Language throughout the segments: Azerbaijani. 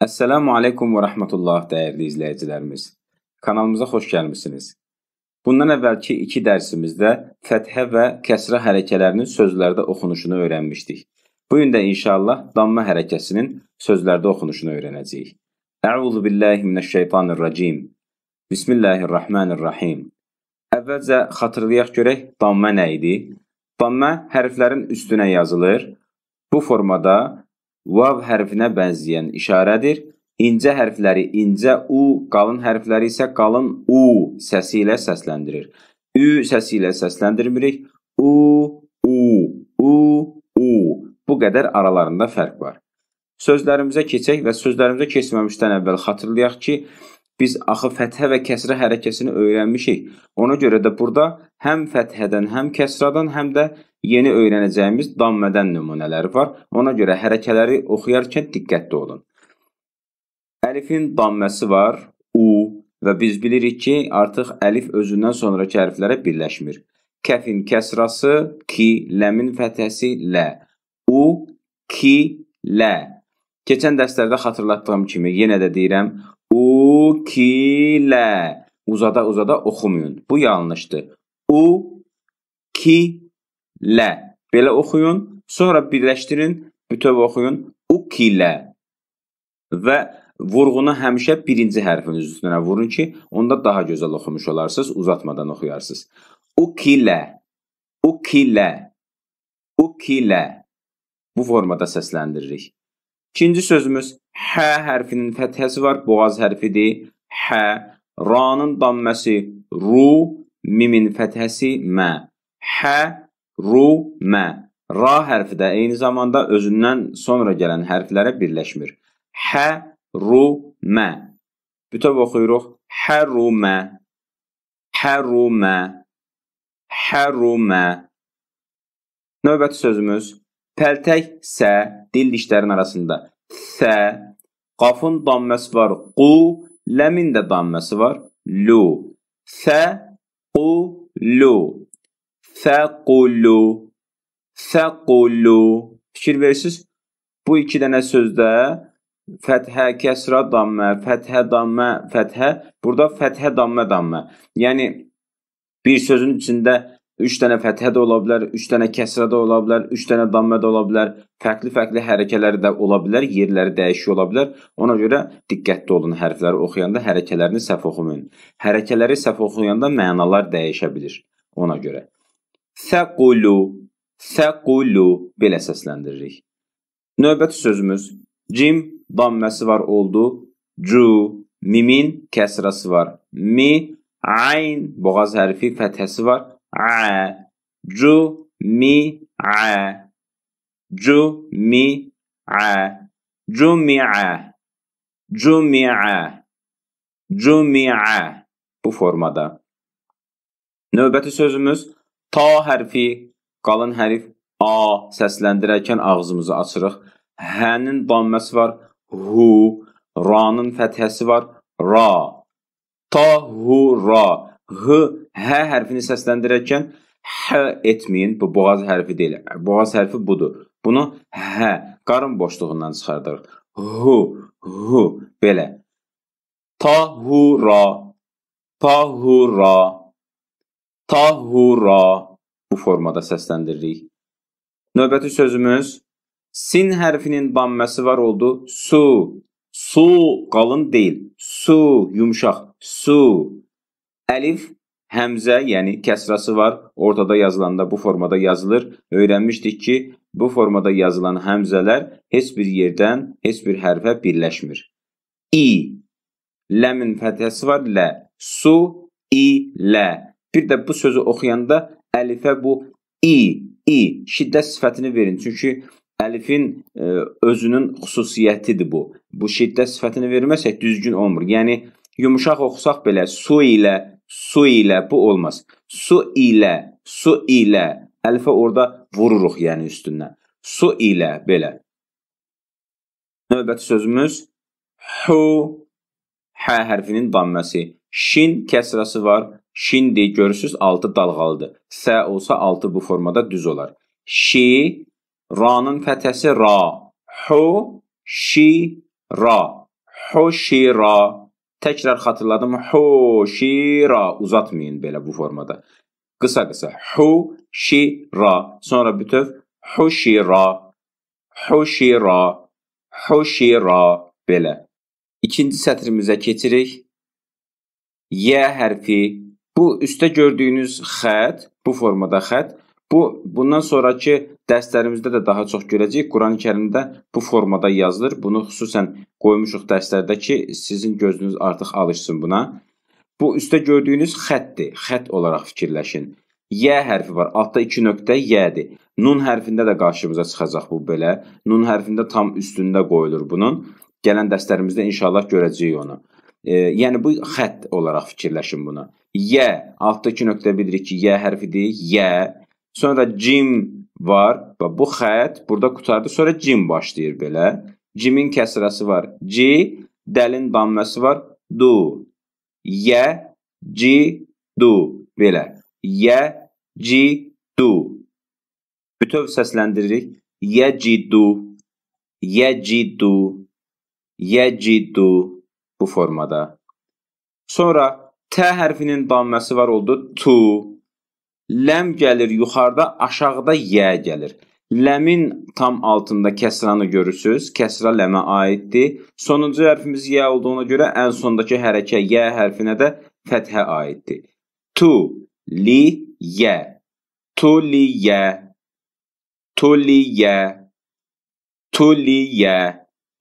Əssəlamu aleykum və rəhmətullah dəyərli izləyicilərimiz. Kanalımıza xoş gəlmisiniz. Bundan əvvəlki iki dərsimizdə fəthə və kəsrə hərəkələrinin sözlərdə oxunuşunu öyrənmişdik. Bu gün də inşallah damma hərəkəsinin sözlərdə oxunuşunu öyrənəcəyik. Əuzu billahi minəşşeytanirracim. Bismillahirrahmanirrahim. Əvvəlcə xatırlayaq görək damma nə idi? Damma hərflərin üstünə yazılır. Bu formada vav hərfinə bənzəyən işarədir. İncə hərfləri incə u, qalın hərfləri isə qalın u səsi ilə səsləndirir. Ü səsi ilə səsləndirmirik. U, u, u, u. Bu qədər aralarında fərq var. Sözlərimizə keçək və sözlərimizə keçməmişdən əvvəl xatırlayaq ki, biz axı fəthə və kəsrə hərəkəsini öyrənmişik. Ona görə də burada həm fəthədən, həm kəsradan, həm də yeni öyrənəcəyimiz dammədən nümunələri var. Ona görə hərəkələri oxuyarkən diqqətli olun. Əlifin damməsi var, u və biz bilirik ki, artıq əlif özündən sonraki hərflərə birləşmir. Kəfin kəsrası ki, ləmin fəthəsi lə, u ki lə. Keçən dərslərdə xatırlatdığım kimi yenə də deyirəm, u ki lə. Uzada uzada oxumayın. Bu yanlışdır. U ki lə belə oxuyun, sonra birləşdirin, bütöv oxuyun. Ukilə və vurğunu həmişə birinci hərfin üstünə vurun ki, onda daha gözəl oxumuş olarsınız, uzatmadan oxuyarsınız. Ukilə, ukilə, ukilə. Bu formada səsləndiririk. İkinci sözümüz hə hərfinin fəthəsi var, boğaz hərfidir. Hə, ranın damməsi ru, mimin fəthəsi mə, hə, ru, mə. Ra hərfi də eyni zamanda özündən sonra gələn hərflərə birləşmir. Hə, ru, mə. Bütöv oxuyuruq. Hərumə, hərumə, hərumə. Növbəti sözümüz pəltək sə, dil dişlərin arasında. Sə, qafın damməsi var. Qu, ləmin də damməsi var. Lu, sə, Səqulu. Səqulu. Səqulu. Fikir verirsiniz? Bu iki dənə sözdə fəthə, kəsra, dammə, fəthə, dammə, fəthə. Burada fəthə, dammə, dammə. Yəni bir sözün içində 3 dənə fəthə də ola bilər, 3 dənə kəsrə də ola bilər, 3 dənə dammə də ola bilər. Fərqli-fərqli hərəkələr də ola bilər, yerləri dəyişik ola bilər. Ona görə diqqətli olun hərfləri oxuyanda hərəkələrini səhv oxumayın. Hərəkələri səhv oxuyanda mənalar dəyişə bilir ona görə. Səqulu, səqulu belə səsləndiririk. Növbəti sözümüz cim damməsi var oldu. Cu, mimin kəsrəsi var. Mi, ayn boğaz hərfi fəthəsi var. جمع جمع جمع جمع جمع bu formada. Növbəti sözümüz ta hərfi, qalın hərf a səsləndirərkən ağzımızı açırıq. Hənin damməsi var, hu, ranın fəthəsi var, ra. Ta hu ra. H, hə hərfini səsləndirərkən h etməyin. Bu boğaz hərfi deyil. Boğaz hərfi budur. Bunu hə qarın boşluğundan çıxardırıq. Hu, hu belə. Tahura, tahura, tahura bu formada səsləndiririk. Növbəti sözümüz sin hərfinin damməsi var oldu. Su, su qalın deyil. Su yumşaq. Su Əlif həmzə, yəni kəsrası var, ortada yazılanda bu formada yazılır. Öyrənmişdik ki, bu formada yazılan həmzələr heç bir yerdən, heç bir hərfə birləşmir. İ, ləmin fətəsi var, lə, su, i, lə. Bir də bu sözü oxuyanda əlifə bu i, i şiddət sifətini verin. Çünki əlifin ə, e, özünün xüsusiyyətidir bu. Bu şiddət sifətini verməsək düzgün olmur. Yəni, yumuşaq oxusaq belə su ilə Su ilə bu olmaz. Su ilə, su ilə əlifə orada vururuq, yəni üstündən. Su ilə belə. Növbəti sözümüz hu hə hərfinin damməsi. Şin kəsrası var. Şindi görürsüz 6 dalğalıdır. Sə olsa 6 bu formada düz olar. Şi ranın fətəsi ra. Hu şi ra. Hu şi ra. Təkrar xatırladım. Hoşira uzatmayın belə bu formada. Qısa-qısa. Hoşira. Sonra bütöv. Hoşira. Hoşira. Hoşira belə. İkinci sətrimizə keçirik. Y hərfi. Bu üstə gördüyünüz xətt, bu formada xətt Bu bundan sonrakı dərslərimizdə də daha çox görəcəyik. Qurani-Kərimdə bu formada yazılır. Bunu xüsusən qoymuşuq dərslərdə ki, sizin gözünüz artıq alışsın buna. Bu üstdə gördüyünüz xəttdir. Xətt olaraq fikirləşin. Y hərfi var. Altda 2 nöqtə Y-dir. Nun hərfində də qarşımıza çıxacaq bu belə. Nun hərfində tam üstündə qoyulur bunun. Gələn dərslərimizdə inşallah görəcəyik onu. E, yəni bu xətt olaraq fikirləşin buna. Y altda 2 nöqtə bilirik ki, Y hərfidir. Y Sonra da Jim var və bu xətt burada qutardı. Sonra Jim başlayır belə. Jimin kəsrəsi var. C, dəlin damməsi var. Du. Yə, C, du. Belə. Yə, C, du. Bütöv səsləndiririk. Yə, C, du. Yə, C, du. Yə, C, du. Bu formada. Sonra T hərfinin damməsi var oldu. Tu ləm gəlir yuxarıda, aşağıda yə gəlir. Ləmin tam altında kəsranı görürsüz. Kəsra ləmə aiddir. Sonuncu hərfimiz yə olduğuna görə ən sondakı hərəkə yə hərfinə də fəthə aiddir. Tu, li, yə. Tu, li, yə. Tu, li, yə. Tu, li, yə.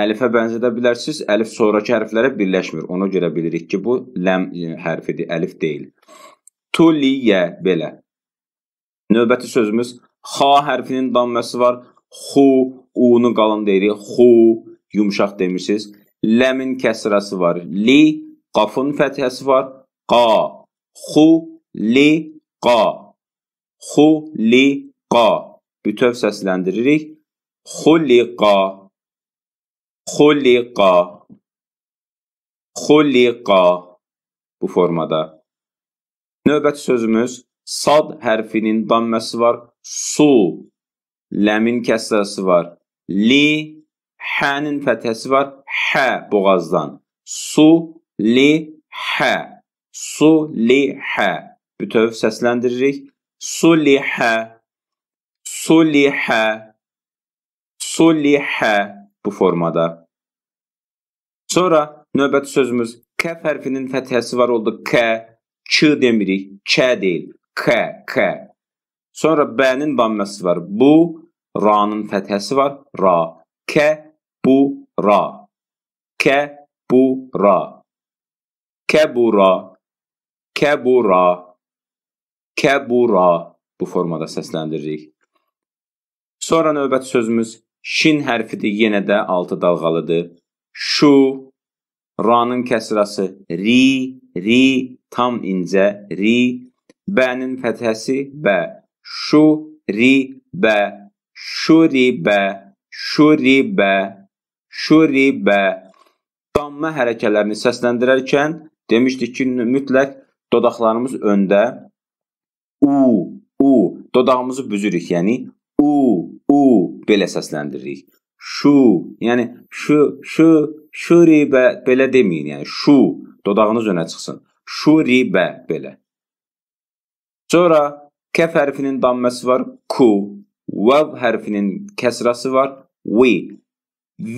Əlifə bənzədə bilərsiniz. Əlif sonrakı hərflərə birləşmir. Ona görə bilirik ki, bu ləm e, hərfidir, əlif deyil. Tu, li, yə belə. Növbəti sözümüz X hərfinin damməsi var. Xu, U-nu qalın deyirik. Xu, yumşaq demişsiniz. Ləmin kəsrəsi var. Li, qafın fəthəsi var. Qa, xu, li, qa. Xu, li, qa. Bütöv səsləndiririk. Xuliqa. Xuliqa. Xuliqa. Bu formada. Növbəti sözümüz Sad hərfinin damməsi var. Su. Ləmin kəsrəsi var. Li. Hənin fəthəsi var. Hə boğazdan. Su. Li. Hə. Su. Li. Hə. Bütöv səsləndiririk. Su. Li. Hə. Su. Li. Hə. Su. Li. Hə. Bu formada. Sonra növbəti sözümüz K hərfinin fəthəsi var oldu. K. Ç demirik. Ç deyil. K, K. Sonra B-nin damməsi var. Bu, Ra-nın fəthəsi var. Ra. K, bu, Ra. K, bu, Ra. Kəbura. Kəbura. Kəbura. Bu formada səsləndiririk. Sonra növbəti sözümüz şin hərfidir. Yenə də altı dalğalıdır. Şu, ranın kəsirası, ri, ri, tam incə, ri, Bənin fəthəsi bə. Şu ri bə. Şuri bə. Şuri bə. Şuri bə. Damma hərəkələrini səsləndirərkən demişdik ki, mütləq dodaqlarımız öndə. U, u dodağımızı büzürük, yəni u, u belə səsləndiririk. Şu, yəni şu, şu, şuribə belə deməyin, yəni şu dodağınız önə çıxsın. Şuribə belə. Sonra kəf hərfinin damməsi var, ku. Vav hərfinin kəsrası var, vi.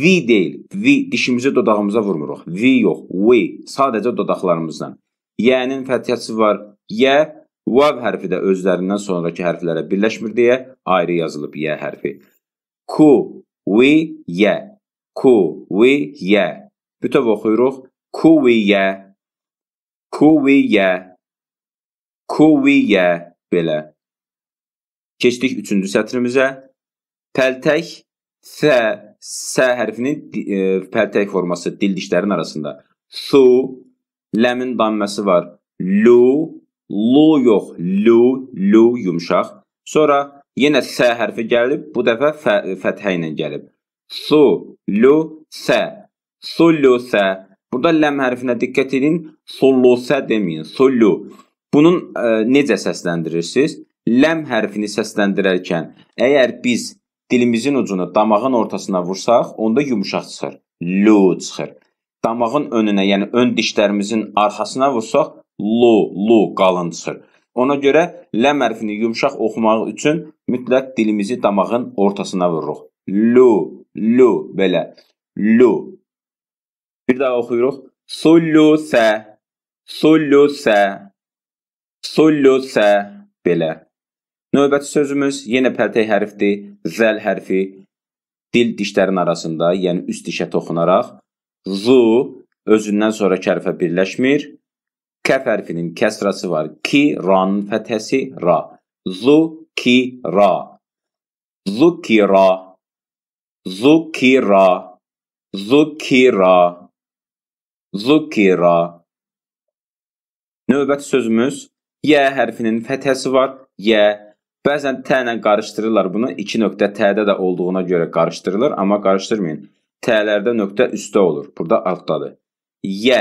Vi deyil, vi dişimizi dodağımıza vurmuruq. Vi yox, vi, sadəcə dodaqlarımızdan. Yənin fəthiyası var, yə. Vav hərfi də özlərindən sonraki hərflərə birləşmir deyə ayrı yazılıb yə hərfi. Ku, vi, yə. Ku, vi, yə. Bütöv oxuyuruq. Kuviyə. Kuviyə. Kuviyə belə. Keçdik 3-cü sətrimizə. Pəltək sə sə hərfinin e, pəltək forması dil dişlərin arasında. Su ləmin damməsi var. Lu lu yox, lu lu yumşaq. Sonra yenə sə hərfi gəlib, bu dəfə fə, fəthə ilə gəlib. Su lu sə sulusə. Burada ləm hərfinə diqqət edin. Sulusə deməyin. Sulu. Bunun ə, e, necə səsləndirirsiniz? Ləm hərfini səsləndirərkən əgər biz dilimizin ucunu damağın ortasına vursaq, onda yumşaq çıxır. Lu çıxır. Damağın önünə, yəni ön dişlərimizin arxasına vursaq, lu, lu qalın çıxır. Ona görə ləm hərfini yumşaq oxumaq üçün mütləq dilimizi damağın ortasına vururuq. Lu, lu belə. Lu. Bir daha oxuyuruq. Sulusə, sulusə. Solyosə belə. Növbəti sözümüz yenə pəltək hərfdir. Zəl hərfi dil dişlərin arasında, yəni üst dişə toxunaraq. Zu özündən sonra kərfə birləşmir. Kəf hərfinin kəsrası var. Ki, ran fətəsi, ra. Zu, ki, ra. Zukira. Zukira. Zukira. Zukira. Növbəti sözümüz Y hərfinin fəthəsi var. Y. Bəzən T ilə qarışdırırlar bunu. 2 nöqtə T-də də olduğuna görə qarışdırılır, amma qarışdırmayın. T-lərdə nöqtə üstdə olur. Burada altdadır. Y.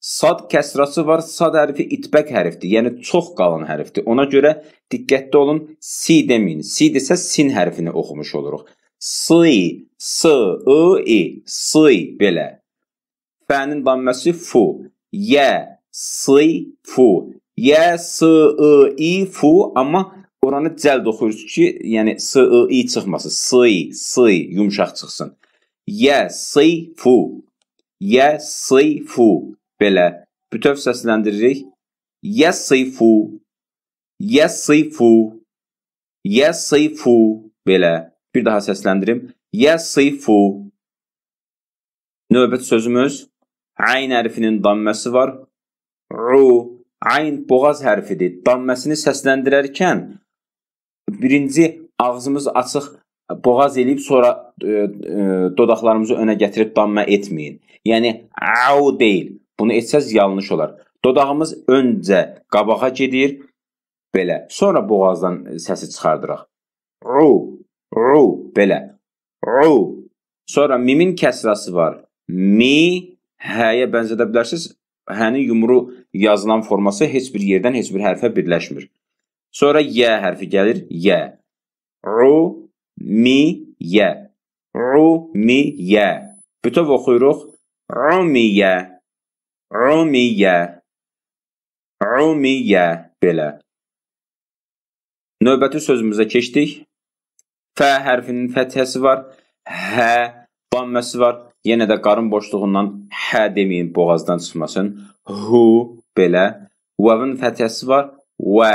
Sad kəsrası var. Sad hərfi itbək hərfdir, yəni çox qalın hərfdir. Ona görə diqqətli olun, si deməyin. Si desə sin hərfini oxumuş oluruq. Si, s, ı, i, si belə. Fənin damməsi fu. Y, si, fu. Yə, s, ı, i, fu, amma oranı cəld oxuyuruz ki, yəni s, ı, i çıxmasın. S, i, s, i, yumşaq çıxsın. Yə, s, i, fu. Yə, s, i, fu. Belə. Bütöv səsləndiririk. Yə, s, i, fu. Yə, s, i, fu. Yə, s, i, fu. Belə. Bir daha səsləndirim. Yə, s, i, fu. Növbət sözümüz. Ayn hərfinin damməsi var. U ayn boğaz hərfidir. Damməsini səsləndirərkən birinci ağzımız açıq boğaz eləyib sonra e, e, dodaqlarımızı önə gətirib dammə etməyin. Yəni au deyil. Bunu etsəz yanlış olar. Dodağımız öncə qabağa gedir. Belə. Sonra boğazdan səsi çıxardırıq. U, u belə. U. Sonra mimin kəsrası var. Mi, həyə bənzədə bilərsiniz həmin yumru yazılan forması heç bir yerdən heç bir hərfə birləşmir. Sonra yə hərfi gəlir, yə. Ru, mi, yə. Ru, mi, yə. Bütöv oxuyuruq. Rumiyə, rumiyə, rumiyə belə. Növbəti sözümüzə keçdik. Fə hərfinin fəthəsi var. Hə Banməsi var. Yenə də qarın boşluğundan hə deməyin, boğazdan çıxmasın. Hu belə. Vəvin fətihəsi var. Və,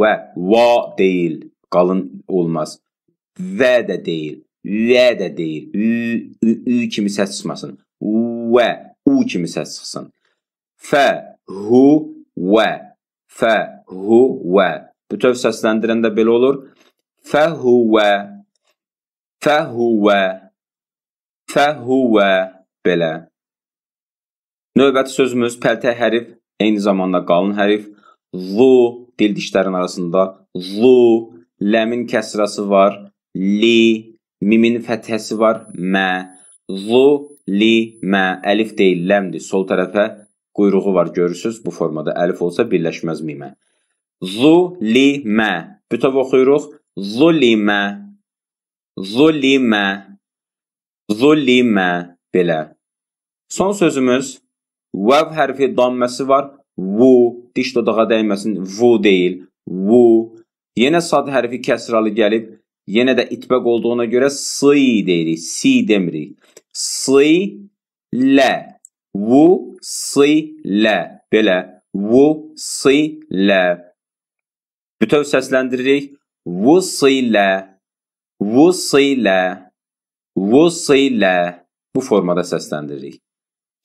və, va deyil. Qalın olmaz. Və də deyil. Və də deyil. Ü, ü, ü kimi səs çıxmasın. Və, u kimi səs çıxsın. Fə, hu, və. Fə, hu, və. Bütöv səsləndirəndə belə olur. Fə, hu, və. Fə, hu, və. Fəhuvə belə. Növbəti sözümüz pəltə hərif, eyni zamanda qalın hərif. Zu dil dişlərin arasında zu, ləmin kəsrası var, li, mimin fəthəsi var, mə. Zu, li, mə. Əlif deyil, ləmdir. Sol tərəfə quyruğu var, görürsüz. Bu formada əlif olsa birləşməz mimə. Zu, li, mə. Bütöv oxuyuruq. Zulimə. Zulimə. Zullimə belə. Son sözümüz vav hərfi damməsi var. Vu diş dodağa dəyməsin. Vu deyil. Vu. Yenə sad hərfi kəsralı gəlib. Yenə də itbəq olduğuna görə si deyirik. Si demirik. Si lə. Vu si lə. Belə. Vu si lə. Bütöv səsləndiririk. Vu si lə. Vu si lə. Vossa ilə bu formada səsləndiririk.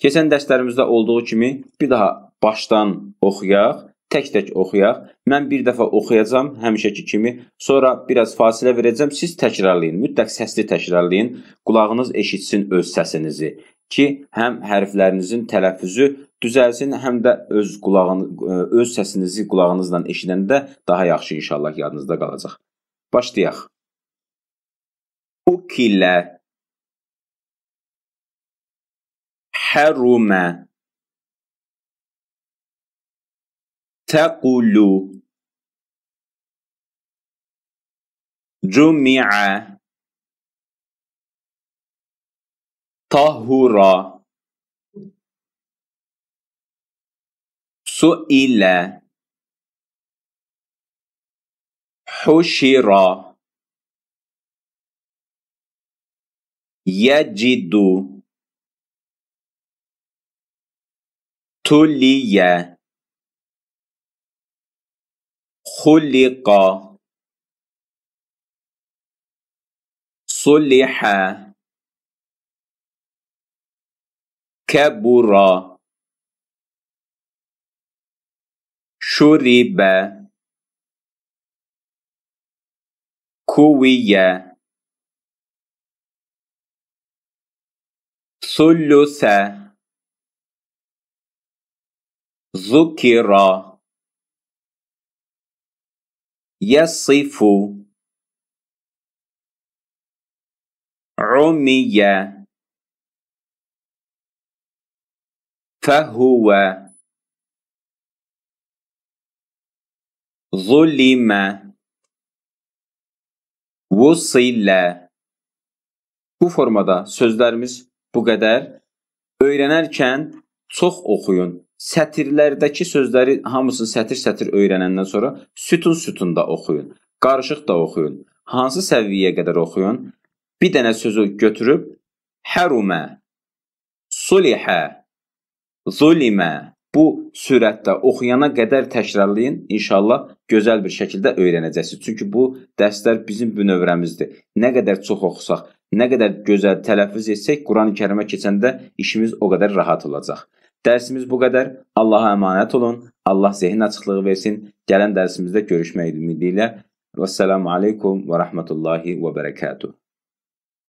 Keçən dərslərimizdə olduğu kimi bir daha başdan oxuyaq, tək-tək oxuyaq. Mən bir dəfə oxuyacam həmişəki kimi, sonra biraz fasilə verəcəm, siz təkrarlayın, mütləq səsli təkrarlayın, qulağınız eşitsin öz səsinizi ki, həm hərflərinizin tələffüzü düzəlsin, həm də öz qulağını e, öz səsinizi qulağınızdan eşidəndə daha yaxşı inşallah yadınızda qalacaq. Başlayaq. Ukilə حرم تقول جمع طهر سئل حشر يجد تلي خلق صلح كبر شرب كوي ثلث ذكر يصف عمي فهو ظلم وصل Bu formada sözlerimiz bu kadar. Öğrenerken çok okuyun. sətirlərdəki sözləri hamısını sətir-sətir öyrənəndən sonra sütun-sütun da oxuyun. Qarışıq da oxuyun. Hansı səviyyəyə qədər oxuyun? Bir dənə sözü götürüb hərumə, sulihə, zulimə bu sürətdə oxuyana qədər təkrarlayın. İnşallah gözəl bir şəkildə öyrənəcəksiniz. Çünki bu dərslər bizim bünövrəmizdir. Nə qədər çox oxusaq, nə qədər gözəl tələffüz etsək, Qurani-Kərimə keçəndə işimiz o qədər rahat olacaq. Dərsimiz bu qədər. Allaha əmanət olun. Allah zehin açıqlığı versin. Gələn dərsimizdə görüşmək ümidi ilə. Vəssalamu aleykum və rəhmətullahi və bərəkatuhu.